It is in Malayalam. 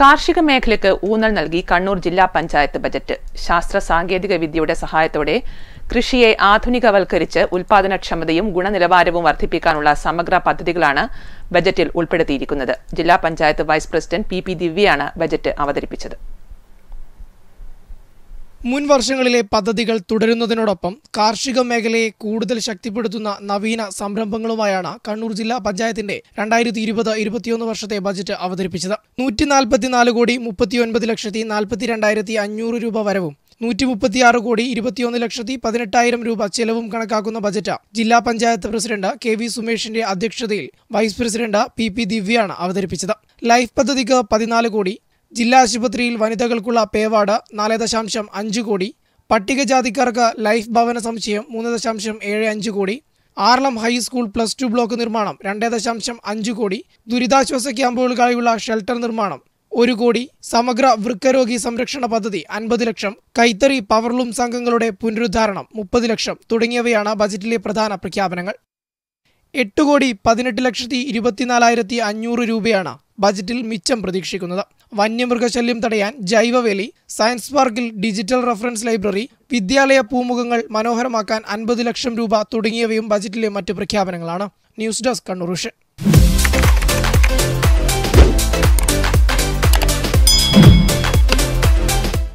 കാർഷിക മേഖലയ്ക്ക് ഊന്നൽ നൽകി കണ്ണൂർ ജില്ലാ പഞ്ചായത്ത് ബജറ്റ് ശാസ്ത്ര സാങ്കേതിക വിദ്യയുടെ സഹായത്തോടെ കൃഷിയെ ആധുനികവൽക്കരിച്ച് ഉൽപാദനക്ഷമതയും ഗുണനിലവാരവും വർദ്ധിപ്പിക്കാനുള്ള സമഗ്ര പദ്ധതികളാണ് ബജറ്റിൽ ഉൾപ്പെടുത്തിയിരിക്കുന്നത് ജില്ലാ panchayat vice president P P ദിവ്യയാണ് ബജറ്റ് അവതരിപ്പിച്ചത് മുൻ വർഷങ്ങളിലെ പദ്ധതികൾ തുടരുന്നതിനോടൊപ്പം കാർഷിക മേഖലയെ കൂടുതൽ ശക്തിപ്പെടുത്തുന്ന നവീന സംരംഭങ്ങളുമായാണ് കണ്ണൂർ ജില്ലാ പഞ്ചായത്തിന്റെ രണ്ടായിരത്തി ഇരുപത് ഇരുപത്തിയൊന്ന് വർഷത്തെ ബജറ്റ് അവതരിപ്പിച്ചത് നൂറ്റി നാൽപ്പത്തിനാല് കോടി മുപ്പത്തിയൊൻപത് ലക്ഷത്തി നാൽപ്പത്തിരണ്ടായിരത്തി അഞ്ഞൂറ് രൂപ വരവും നൂറ്റി മുപ്പത്തിയാറ് കോടി ഇരുപത്തിയൊന്ന് ലക്ഷത്തി പതിനെട്ടായിരം രൂപ ചെലവും കണക്കാക്കുന്ന ബജറ്റ് ജില്ലാ പഞ്ചായത്ത് പ്രസിഡന്റ് കെ വി സുമേഷിന്റെ അധ്യക്ഷതയിൽ വൈസ് പ്രസിഡന്റ് പി പി ദിവ്യാണ് അവതരിപ്പിച്ചത് ലൈഫ് പദ്ധതിക്ക് പതിനാല് കോടി ജില്ലാ ആശുപത്രിയിൽ വനിതകൾക്കുള്ള പേവാട നാല് ദശാംശം അഞ്ച് കോടി പട്ടികജാതിക്കാർക്ക് ലൈഫ് ഭവന സംശയം മൂന്ന് ദശാംശം ഏഴ് അഞ്ച് കോടി Aralam high school plus two block നിർമ്മാണം രണ്ട് ദശാംശം അഞ്ച് കോടി ദുരിതാശ്വാസ ക്യാമ്പുകൾക്കായുള്ള ഷെൽട്ടർ നിർമ്മാണം ഒരു കോടി സമഗ്ര വൃക്കരോഗി സംരക്ഷണ പദ്ധതി അൻപത് ലക്ഷം കൈത്തറി പവർലൂം സംഘങ്ങളുടെ പുനരുദ്ധാരണം മുപ്പത് ലക്ഷം തുടങ്ങിയവയാണ് ബജറ്റിലെ പ്രധാന പ്രഖ്യാപനങ്ങൾ എട്ട് കോടി പതിനെട്ട് ലക്ഷത്തി ഇരുപത്തിനാലായിരത്തി അഞ്ഞൂറ് രൂപയാണ് ബജറ്റിൽ മിച്ചം പ്രതീക്ഷിക്കുന്നത് വന്യമൃഗശല്യം തടയാൻ ജൈവവേലി സയൻസ് പാർക്കിൽ ഡിജിറ്റൽ റഫറൻസ് ലൈബ്രറി വിദ്യാലയ പൂമുഖങ്ങൾ മനോഹരമാക്കാൻ അൻപത് ലക്ഷം രൂപ തുടങ്ങിയവയും ബജറ്റിലെ മറ്റ് പ്രഖ്യാപനങ്ങളാണ് ന്യൂസ് ഡെസ്ക് കണ്ണൂർ